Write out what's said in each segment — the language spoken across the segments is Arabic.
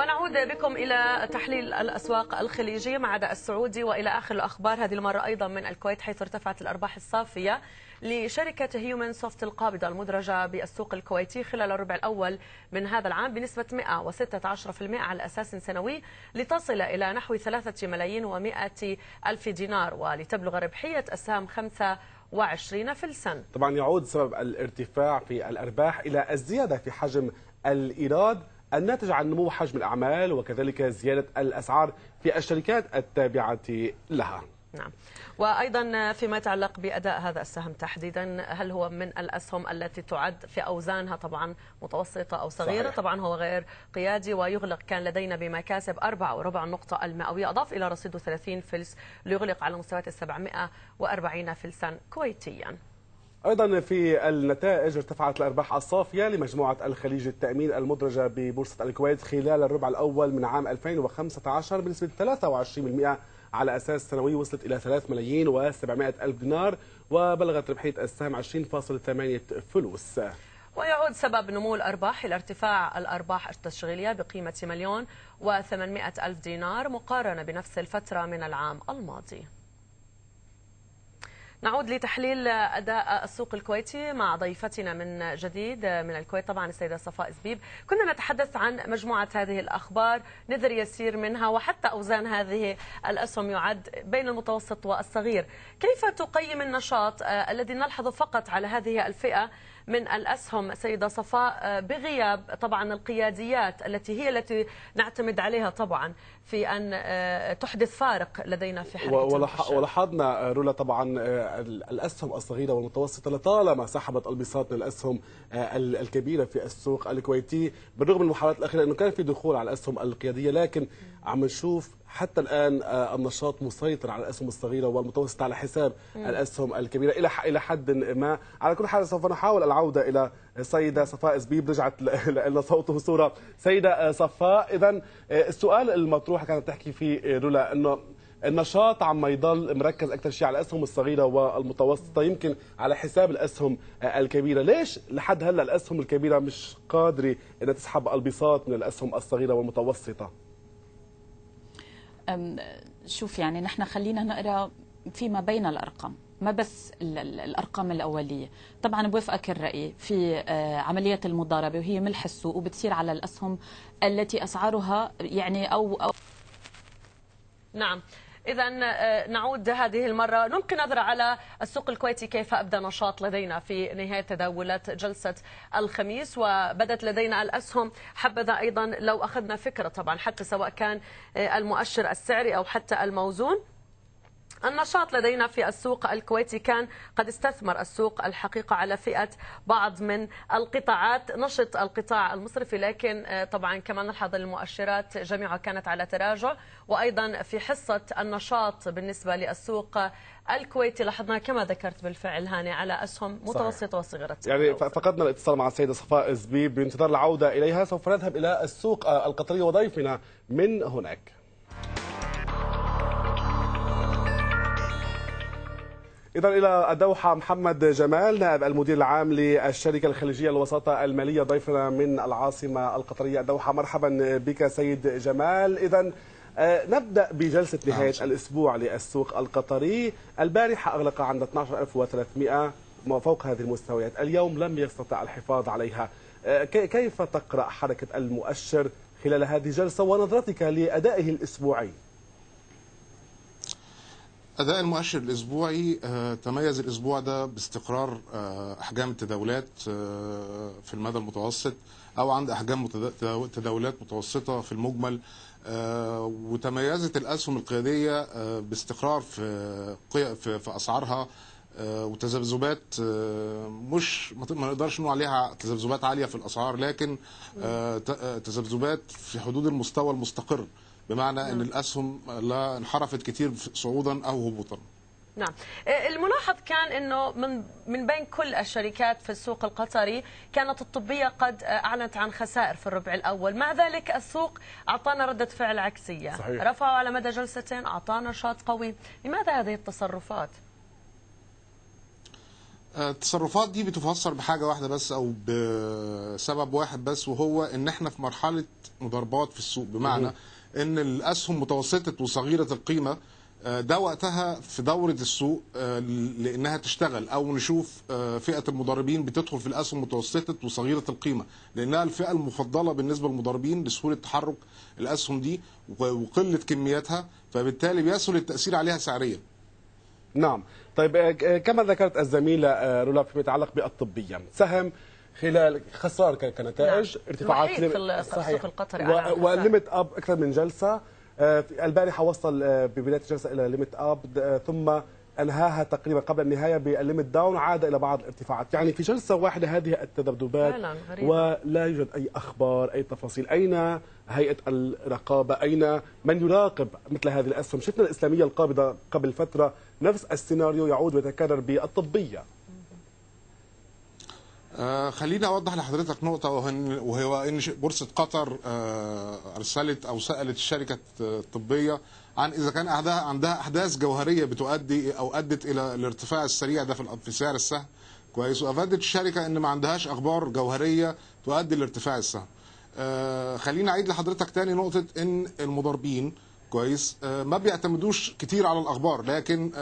ونعود بكم إلى تحليل الأسواق الخليجية ما عدا السعودي وإلى آخر الأخبار هذه المرة أيضا من الكويت حيث ارتفعت الأرباح الصافية لشركة هيومن سوفت القابضة المدرجة بالسوق الكويتي خلال الربع الأول من هذا العام بنسبة 116% على أساس سنوي لتصل إلى نحو 3 ملايين و100 ألف دينار ولتبلغ ربحية السهم 5 وعشرين فلسا طبعا يعود سبب الارتفاع في الأرباح إلى الزيادة في حجم الإيراد الناتج عن نمو حجم الأعمال وكذلك زيادة الأسعار في الشركات التابعة لها نعم وأيضا فيما يتعلق بأداء هذا السهم تحديدا هل هو من الأسهم التي تعد في أوزانها طبعا متوسطة أو صغيرة صحيح. طبعا هو غير قيادي ويغلق كان لدينا بمكاسب أربعة وربع النقطة المئوية أضاف إلى رصيده 30 فلس ليغلق على مستويات 740 فلسا كويتيا أيضا في النتائج ارتفعت الأرباح الصافية لمجموعة الخليج التأمين المدرجة ببورصة الكويت خلال الربع الأول من عام 2015 بنسبة 23% على أساس سنوي وصلت إلى 3 ملايين و700 ألف دينار وبلغت ربحية السهم 20.8 فلوس ويعود سبب نمو الأرباح إلى ارتفاع الأرباح التشغيلية بقيمة مليون و800 ألف دينار مقارنة بنفس الفترة من العام الماضي نعود لتحليل أداء السوق الكويتي مع ضيفتنا من جديد من الكويت طبعا السيدة صفاء زبيب كنا نتحدث عن مجموعة هذه الأخبار نذر يسير منها وحتى أوزان هذه الأسهم يعد بين المتوسط والصغير كيف تقيم النشاط آه، الذي نلحظه فقط على هذه الفئة من الأسهم سيدة صفاء آه، بغياب طبعا القياديات التي هي التي نعتمد عليها طبعا في أن آه، تحدث فارق لدينا في حركة ولح ولاحظنا آه، رولا طبعا آه، الأسهم الصغيرة والمتوسطة لطالما سحبت البساط للأسهم الكبيرة في السوق الكويتي بالرغم من المحاولات الأخيرة أنه كان في دخول على الأسهم القيادية لكن عم نشوف حتى الآن النشاط مسيطر على الأسهم الصغيرة والمتوسطة على حساب الأسهم الكبيرة إلى إلى حد ما على كل حال سوف نحاول العودة إلى السيده صفاء زبيب رجعت لنا صوته وصوره سيده صفاء آه، اذا آه، السؤال المطروح كانت تحكي فيه آه، رولا انه النشاط عم يضل مركز اكثر شيء على الاسهم الصغيره والمتوسطه يمكن على حساب الاسهم الكبيره ليش لحد هلا الاسهم الكبيره مش قادره انها تسحب البساط من الاسهم الصغيره والمتوسطه شوف يعني نحن خلينا نقرا فيما بين الارقام ما بس الارقام الاوليه طبعا بوافقك الراي في آه، عمليه المضاربه وهي ملح السوق وبتصير على الاسهم التي اسعارها يعني او, أو نعم إذا آه، نعود هذه المرة نمكن نظرة على السوق الكويتي كيف أبدى نشاط لدينا في نهاية تداولات جلسة الخميس وبدت لدينا الأسهم حبذا أيضا لو أخذنا فكرة طبعا حتى سواء كان آه، المؤشر السعري أو حتى الموزون النشاط لدينا في السوق الكويتي كان قد استثمر السوق الحقيقة على فئة بعض من القطاعات نشط القطاع المصرفي لكن آه، طبعا كما نلحظ المؤشرات جميعها كانت على تراجع وأيضا في حصة النشاط بالنسبة للسوق الكويتي لاحظنا كما ذكرت بالفعل هاني على أسهم متوسطة وصغيرة يعني فقدنا الاتصال مع السيدة صفاء الزبيب بانتظار العودة إليها سوف نذهب إلى السوق آه، القطري وضيفنا من هناك إذا إلى الدوحة محمد جمال نائب المدير العام للشركة الخليجية للوساطة المالية ضيفنا من العاصمة القطرية الدوحة مرحبا بك سيد جمال إذا آه، نبدأ بجلسة نعم، نهاية الأسبوع للسوق القطري البارحة أغلق عند 12300 ما فوق هذه المستويات اليوم لم يستطع الحفاظ عليها آه، كيف تقرأ حركة المؤشر خلال هذه الجلسة ونظرتك لأدائه الأسبوعي أداء المؤشر الأسبوعي آه، تميز الأسبوع ده باستقرار آه، أحجام التداولات آه، في المدى المتوسط أو عند أحجام تداولات متوسطة في المجمل وتميزت الأسهم القيادية باستقرار في في أسعارها وتذبذبات مش ما نقدرش نقول عليها تذبذبات عاليه في الاسعار لكن تذبذبات في حدود المستوى المستقر بمعنى نعم. ان الاسهم لا انحرفت كثير صعودا او هبوطا نعم إيه، الملاحظ كان انه من من بين كل الشركات في السوق القطري كانت الطبيه قد آه، اعلنت عن خسائر في الربع الاول مع ذلك السوق اعطانا رده فعل عكسيه صحيح. رفعوا على مدى جلستين اعطانا نشاط قوي لماذا هذه التصرفات آه، التصرفات دي بتفسر بحاجه واحده بس او بسبب واحد بس وهو ان احنا في مرحله مضاربات في السوق بمعنى مم. ان الاسهم متوسطه وصغيره القيمه آه، ده وقتها في دورة السوق آه، لأنها تشتغل أو نشوف آه، فئة المضاربين بتدخل في الأسهم متوسطة وصغيرة القيمة لأنها الفئة المفضلة بالنسبة للمضاربين لسهولة تحرك الأسهم دي وقلة كمياتها فبالتالي بيسهل التأثير عليها سعريا نعم طيب كما ذكرت الزميلة رولا فيما يتعلق بالطبية سهم خلال خسار كنتائج نعم. ارتفاعات في السوق القطري آه، نعم. وليمت اب اكثر من جلسه آه، البارحه وصل آه، ببدايه الجلسه الى ليمت اب ثم انهاها تقريبا قبل النهايه بالليمت داون عاد الى بعض الارتفاعات يعني في جلسه واحده هذه التذبذبات نعم، نعم، ولا يوجد اي اخبار اي تفاصيل اين هيئه الرقابه اين من يراقب مثل هذه الاسهم شفنا الاسلاميه القابضه قبل فتره نفس السيناريو يعود ويتكرر بالطبيه آه، خليني اوضح لحضرتك نقطه وهو ان بورصه قطر آه، ارسلت او سالت الشركه الطبيه آه، عن اذا كان عندها احداث جوهريه بتؤدي او ادت الى الارتفاع السريع ده في في سعر السهم كويس وافادت الشركه ان ما عندهاش اخبار جوهريه تؤدي لارتفاع السهم خليني اعيد لحضرتك تاني نقطه ان المضاربين كويس ما بيعتمدوش كتير على الاخبار لكن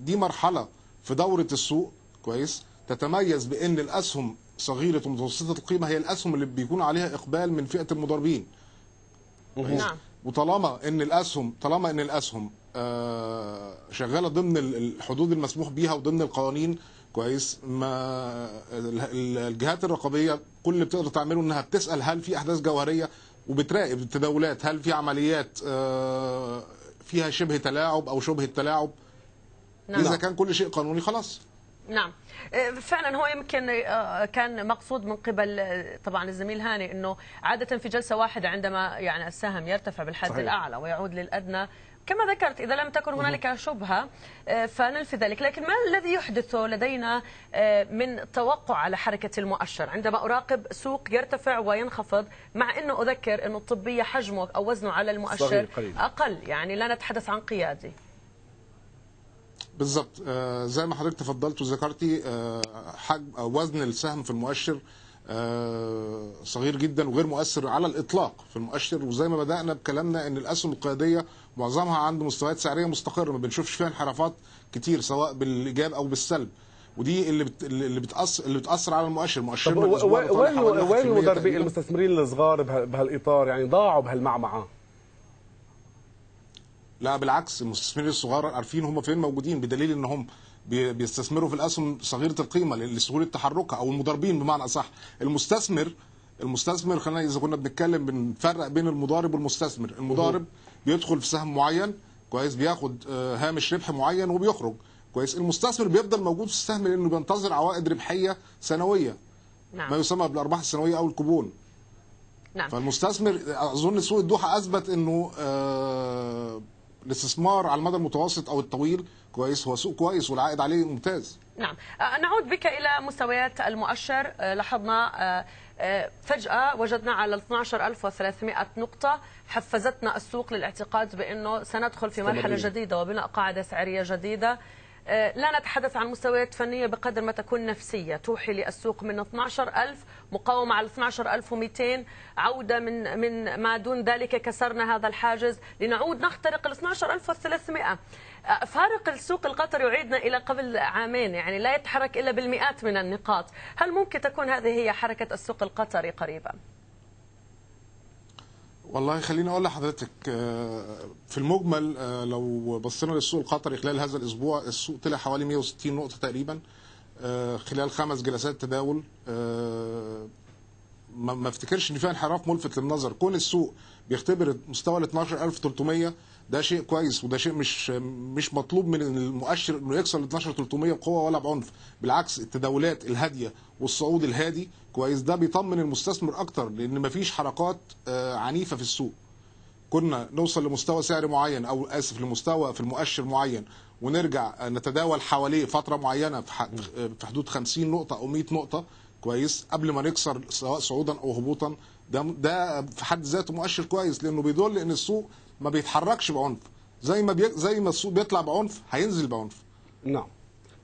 دي مرحله في دوره السوق كويس تتميز بان الاسهم صغيره ومتوسطه القيمه هي الاسهم اللي بيكون عليها اقبال من فئه المضاربين طيب. نعم وطالما ان الاسهم طالما ان الاسهم آه، شغاله ضمن الحدود المسموح بيها وضمن القوانين كويس ما الجهات الرقابيه كل اللي بتقدر تعمله انها بتسال هل في احداث جوهريه وبتراقب التداولات هل في عمليات آه، فيها شبه تلاعب او شبه التلاعب نعم. اذا كان كل شيء قانوني خلاص نعم أه، فعلا هو يمكن أه، كان مقصود من قبل أه، طبعا الزميل هاني انه عاده في جلسه واحده عندما يعني السهم يرتفع بالحد صحيح. الاعلى ويعود للادنى كما ذكرت إذا لم تكن هنالك شبهة فننفي ذلك لكن ما الذي يحدثه لدينا من توقع على حركة المؤشر عندما أراقب سوق يرتفع وينخفض مع أنه أذكر انه الطبية حجمه أو وزنه على المؤشر أقل يعني لا نتحدث عن قيادي بالظبط آه، زي ما حضرتك تفضلت وذكرتي آه، حجم آه، وزن السهم في المؤشر صغير جدا وغير مؤثر على الاطلاق في المؤشر وزي ما بدانا بكلامنا ان الاسهم القياديه معظمها عند مستويات سعريه مستقره ما بنشوفش فيها انحرافات كتير سواء بالايجاب او بالسلب ودي اللي بت... اللي بتاثر اللي بتاثر على المؤشر مؤشرنا وين وين المستثمرين الصغار بهالاطار يعني ضاعوا بهالمعمعه لا بالعكس المستثمرين الصغار عارفين هم فين موجودين بدليل ان هم بيستثمروا في الاسهم صغيره القيمه لسهوله تحركها او المضاربين بمعنى اصح المستثمر المستثمر خلينا اذا كنا بنتكلم بنفرق بين المضارب والمستثمر المضارب بيدخل في سهم معين كويس بياخد آه، هامش ربح معين وبيخرج كويس المستثمر بيفضل موجود في السهم لانه بينتظر عوائد ربحيه سنويه نعم. ما يسمى بالارباح السنويه او الكوبون نعم. فالمستثمر اظن سوق الدوحه اثبت انه آه الاستثمار على المدى المتوسط او الطويل كويس هو سوق كويس والعائد عليه ممتاز نعم آه، نعود بك الى مستويات المؤشر آه، لاحظنا آه، فجأة وجدنا على 12300 نقطة حفزتنا السوق للاعتقاد بأنه سندخل في مرحلة جديدة وبناء قاعدة سعرية جديدة آه، لا نتحدث عن مستويات فنية بقدر ما تكون نفسية توحي للسوق من 12000 مقاومة على 12200 عودة من من ما دون ذلك كسرنا هذا الحاجز لنعود نخترق ال 12300 آه، فارق السوق القطري يعيدنا إلى قبل عامين يعني لا يتحرك إلا بالمئات من النقاط هل ممكن تكون هذه هي حركة السوق القطري قريباً؟ والله خليني اقول لحضرتك آه، في المجمل آه، لو بصينا للسوق القطري خلال هذا الاسبوع السوق طلع حوالي 160 نقطه تقريبا آه، خلال خمس جلسات تداول ما افتكرش ان في انحراف ملفت للنظر كون السوق بيختبر مستوى ال 12300 ده شيء كويس وده شيء مش مش مطلوب من المؤشر انه يكسر ال 12 300 بقوه ولا بعنف بالعكس التداولات الهاديه والصعود الهادي كويس ده بيطمن المستثمر اكتر لان مفيش حركات آه، عنيفه في السوق كنا نوصل لمستوى سعر معين او اسف لمستوى في المؤشر معين ونرجع آه، نتداول حواليه فتره معينه في حدود 50 نقطه او 100 نقطه كويس قبل ما نكسر سواء صعودا او هبوطا ده ده في حد ذاته مؤشر كويس لانه بيدل ان السوق ما بيتحركش بعنف زي ما بي... زي ما السوق بيطلع بعنف هينزل بعنف نعم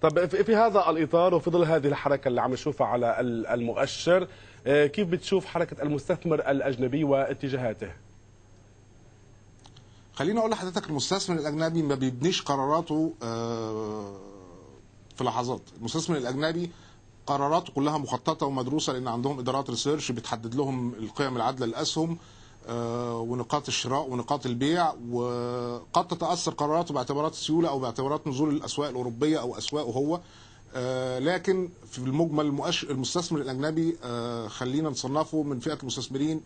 طب في هذا الاطار وفي ظل هذه الحركه اللي عم نشوفها على المؤشر آه، كيف بتشوف حركه المستثمر الاجنبي واتجاهاته خليني اقول لحضرتك المستثمر الاجنبي ما بيبنيش قراراته آه، في لحظات المستثمر الاجنبي قراراته كلها مخططه ومدروسه لان عندهم ادارات ريسيرش بتحدد لهم القيم العادله للاسهم آه، ونقاط الشراء ونقاط البيع وقد تتاثر قراراته باعتبارات السيوله او باعتبارات نزول الاسواق الاوروبيه او اسواقه هو آه، لكن في المجمل المستثمر الاجنبي آه، خلينا نصنفه من فئه المستثمرين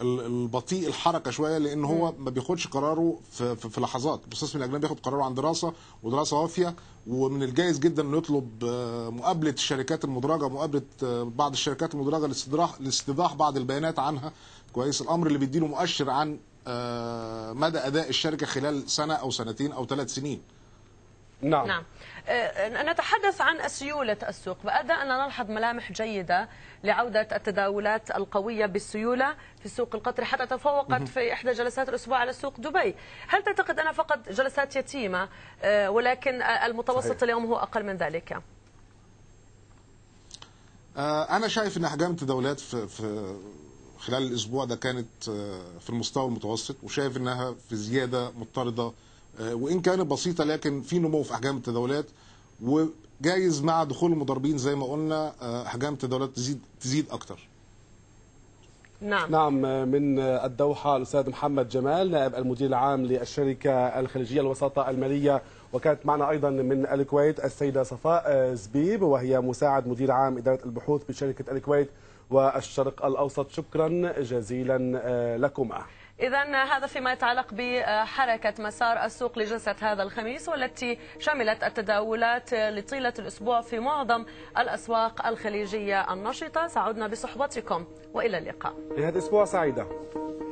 البطيء الحركه شويه لان هو ما بياخدش قراره في, في, لحظات المستثمر الاجنبي بياخد قراره عن دراسه ودراسه وافيه ومن الجائز جدا انه يطلب آه، مقابله الشركات المدرجه مقابله آه، بعض الشركات المدرجه لاستضاح لاستيضاح بعض البيانات عنها كويس الامر اللي بيديله مؤشر عن آه، مدى اداء الشركه خلال سنه او سنتين او ثلاث سنين نعم, نعم. أه، نتحدث عن سيولة السوق أن نلحظ ملامح جيدة لعودة التداولات القوية بالسيولة في السوق القطري حتى تفوقت في إحدى جلسات الأسبوع على سوق دبي هل تعتقد أنها فقط جلسات يتيمة أه، ولكن أه، المتوسط صحيح. اليوم هو أقل من ذلك أنا شايف أن أحجام التداولات في خلال الأسبوع ده كانت في المستوى المتوسط وشايف أنها في زيادة مضطردة آه، وان كانت بسيطه لكن في نمو في احجام التداولات وجايز مع دخول المضاربين زي ما قلنا آه، احجام التداولات تزيد تزيد اكتر نعم نعم آه، من الدوحة الأستاذ محمد جمال نائب المدير العام للشركة الخليجية الوساطة المالية وكانت معنا أيضا من الكويت السيدة صفاء زبيب وهي مساعد مدير عام إدارة البحوث بشركة الكويت والشرق الأوسط شكرا جزيلا لكما إذا هذا فيما يتعلق بحركة مسار السوق لجلسة هذا الخميس والتي شملت التداولات لطيلة الأسبوع في معظم الأسواق الخليجية النشطة سعدنا بصحبتكم وإلى اللقاء نهاية أسبوع سعيدة